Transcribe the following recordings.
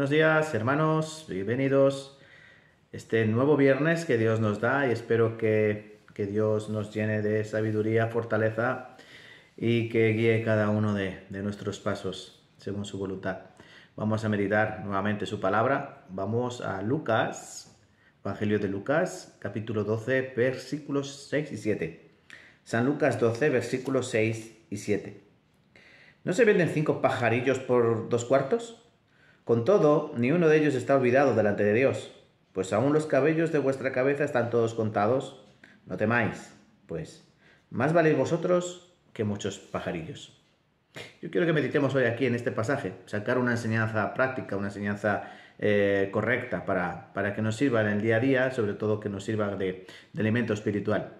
Buenos días, hermanos, bienvenidos este nuevo viernes que Dios nos da y espero que, Dios nos llene de sabiduría, fortaleza y que guíe cada uno de, de nuestros pasos según su voluntad. Vamos a meditar nuevamente su palabra. Vamos a Lucas, Evangelio de Lucas, capítulo 12, versículos 6 y 7. San Lucas 12, versículos 6 y 7. ¿No se venden cinco pajarillos por dos cuartos? Con todo, ni uno de ellos está olvidado delante de Dios, pues aún los cabellos de vuestra cabeza están todos contados. No temáis, pues, más valéis vosotros que muchos pajarillos. Yo quiero que meditemos hoy aquí en este pasaje, sacar una enseñanza práctica, una enseñanza eh, correcta para, que nos sirva en el día a día, sobre todo que nos sirva de, de alimento espiritual.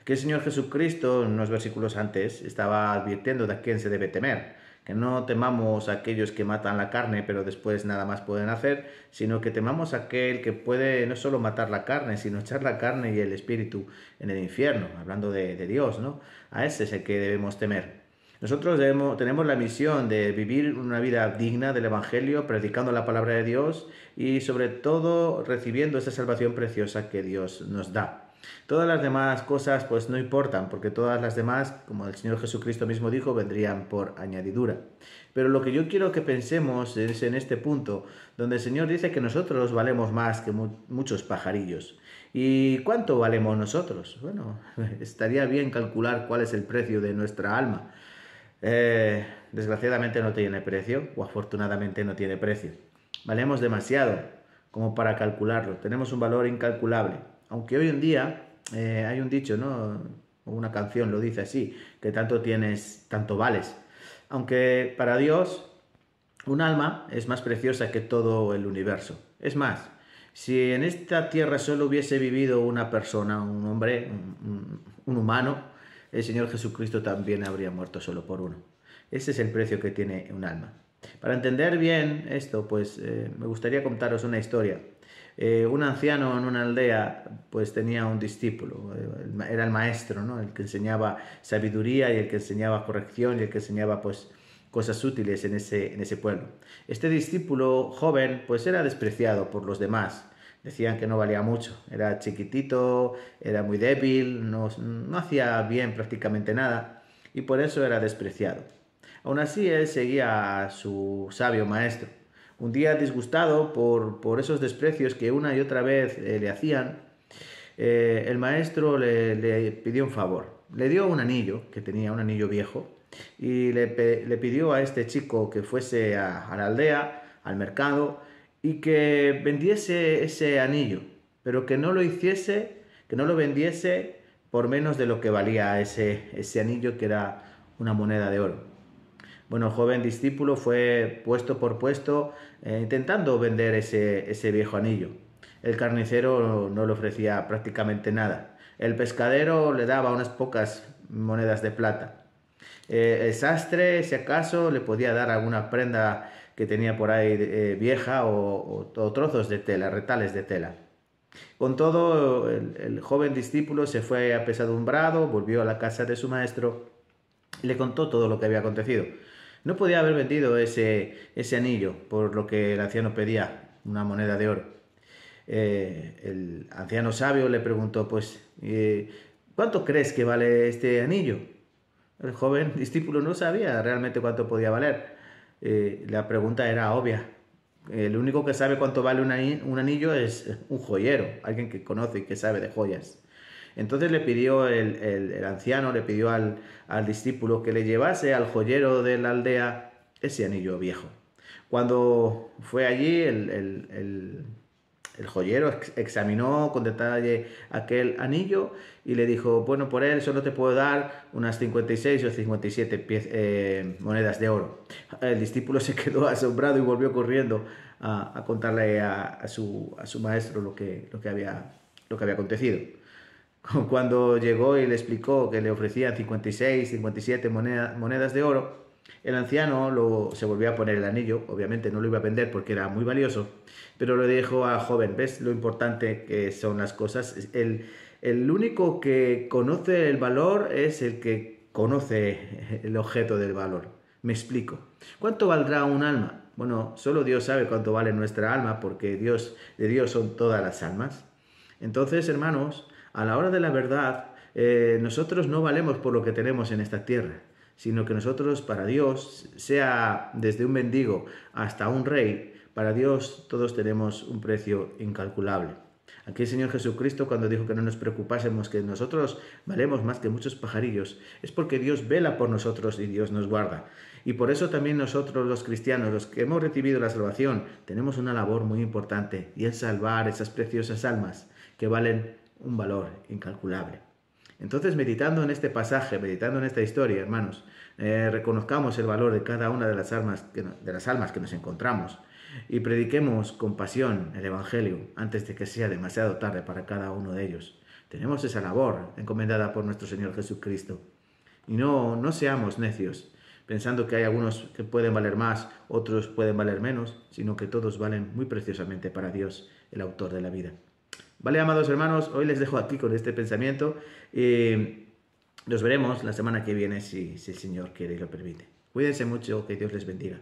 Aquí el Señor Jesucristo, en unos versículos antes, estaba advirtiendo de a quién se debe temer que no temamos a aquellos que matan la carne pero después nada más pueden hacer, sino que temamos a aquel que puede no solo matar la carne, sino echar la carne y el espíritu en el infierno, hablando de, Dios, ¿no? A ese es el que debemos temer. Nosotros tenemos la misión de vivir una vida digna del Evangelio, predicando la palabra de Dios y sobre todo recibiendo esa salvación preciosa que Dios nos da. Todas las demás cosas pues no importan, porque todas las demás, como el Señor Jesucristo mismo dijo, vendrían por añadidura. Pero lo que yo quiero que pensemos es en este punto, donde el Señor dice que nosotros valemos más que muchos pajarillos. ¿Y cuánto valemos nosotros? Bueno, estaría bien calcular cuál es el precio de nuestra alma. Eh, desgraciadamente no tiene precio, o afortunadamente no tiene precio. Valemos demasiado como para calcularlo. Tenemos un valor incalculable aunque hoy en día eh, hay un dicho, ¿no? Una canción lo dice así, que tanto tienes, tanto vales. Aunque para Dios un alma es más preciosa que todo el universo. Es más, si en esta tierra solo hubiese vivido una persona, un hombre, un, humano, el Señor Jesucristo también habría muerto solo por uno. Ese es el precio que tiene un alma. Para entender bien esto, pues eh, me gustaría contaros una historia eh, un anciano en una aldea pues tenía un discípulo, eh, era el maestro, ¿no? el que enseñaba sabiduría y el que enseñaba corrección y el que enseñaba pues, cosas útiles en ese, pueblo. Este discípulo joven pues era despreciado por los demás, decían que no valía mucho, era chiquitito, era muy débil, no, no hacía bien prácticamente nada y por eso era despreciado. Aún así él seguía a su sabio maestro un día disgustado por, por esos desprecios que una y otra vez eh, le hacían, eh, el maestro le, le, pidió un favor. Le dio un anillo, que tenía un anillo viejo, y le, pidió a este chico que fuese a, a la aldea, al mercado, y que vendiese ese anillo, pero que no lo hiciese, que no lo vendiese por menos de lo que valía ese, ese anillo que era una moneda de oro. Bueno, el joven discípulo fue puesto por puesto eh, intentando vender ese, viejo anillo. El carnicero no le ofrecía prácticamente nada. El pescadero le daba unas pocas monedas de plata. Eh, el sastre, si acaso, le podía dar alguna prenda que tenía por ahí eh, vieja o, trozos de tela, retales de tela. Con todo, el, el, joven discípulo se fue apesadumbrado, volvió a la casa de su maestro y le contó todo lo que había acontecido. No podía haber vendido ese, anillo por lo que el anciano pedía, una moneda de oro. Eh, el anciano sabio le preguntó, pues, eh, ¿cuánto crees que vale este anillo? El joven discípulo no sabía realmente cuánto podía valer. Eh, la pregunta era obvia. El único que sabe cuánto vale un anillo es un joyero, alguien que conoce y que sabe de joyas. Entonces le pidió el, anciano, le pidió al, discípulo que le llevase al joyero de la aldea ese anillo viejo. Cuando fue allí, el, joyero examinó con detalle aquel anillo y le dijo, bueno, por él solo te puedo dar unas 56 o 57 eh, monedas de oro. El discípulo se quedó asombrado y volvió corriendo a, contarle a, su, maestro lo lo que, había, lo que había acontecido. cuando llegó y le explicó que le ofrecían 56, 57 monedas de oro, el anciano lo, se volvió a poner el anillo, obviamente no lo iba a vender porque era muy valioso, pero le dijo a joven, ¿ves lo importante que son las cosas? El, único que conoce el valor es el que conoce el objeto del valor. Me explico. ¿Cuánto valdrá un alma? Bueno, solo Dios sabe cuánto vale nuestra alma porque Dios, de Dios son todas las almas. Entonces, hermanos, a la hora de la verdad, eh, nosotros no valemos por lo que tenemos en esta tierra, sino que nosotros para Dios, sea desde un mendigo hasta un rey, para Dios todos tenemos un precio incalculable. Aquí el Señor Jesucristo cuando dijo que no nos preocupásemos, que nosotros valemos más que muchos pajarillos, es porque Dios vela por nosotros y Dios nos guarda. Y por eso también nosotros los cristianos, los que hemos recibido la salvación, tenemos una labor muy importante y es salvar esas preciosas almas que valen un valor incalculable. Entonces, meditando en este pasaje, meditando en esta historia, hermanos, eh, reconozcamos el valor de cada una de las, armas de las almas que nos encontramos y prediquemos con pasión el Evangelio antes de que sea demasiado tarde para cada uno de ellos. Tenemos esa labor encomendada por nuestro Señor Jesucristo. Y no, no seamos necios, pensando que hay algunos que pueden valer más, otros pueden valer menos, sino que todos valen muy preciosamente para Dios, el autor de la vida. Vale, amados hermanos, hoy les dejo aquí con este pensamiento. y eh, nos veremos la semana que viene si el Señor quiere y lo permite. Cuídense mucho, que Dios les bendiga.